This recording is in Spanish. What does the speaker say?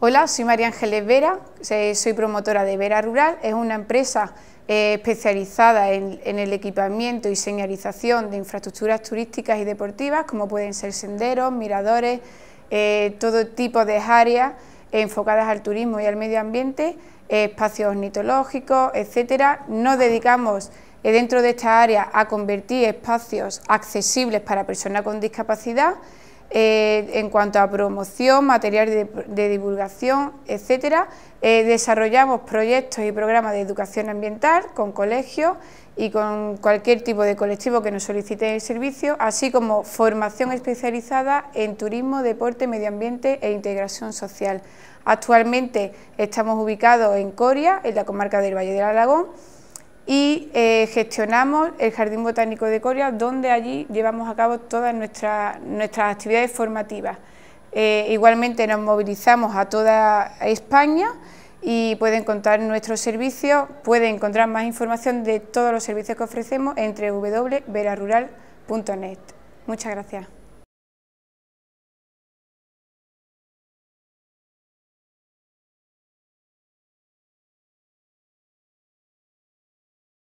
Hola, soy María Ángeles Vera, eh, soy promotora de Vera Rural, es una empresa eh, especializada en, el equipamiento y señalización de infraestructuras turísticas y deportivas, como pueden ser senderos, miradores, eh, todo tipo de áreas enfocadas al turismo y al medio ambiente, espacios ornitológicos, etcétera. No dedicamos dentro de esta área a convertir espacios accesibles para personas con discapacidad eh, en cuanto a promoción, material de, divulgación, etcétera. Eh, desarrollamos proyectos y programas de educación ambiental con colegios y con cualquier tipo de colectivo que nos solicite el servicio, así como formación especializada en turismo, deporte, medio ambiente e integración social. Actualmente estamos ubicados en Coria, en la comarca del Valle del Alagón, y eh, gestionamos el Jardín Botánico de Coria, donde allí llevamos a cabo todas nuestras, nuestras actividades formativas. Eh, igualmente nos movilizamos a toda España y pueden encontrar nuestros servicios, pueden encontrar más información de todos los servicios que ofrecemos entre www.verarural.net. Muchas gracias.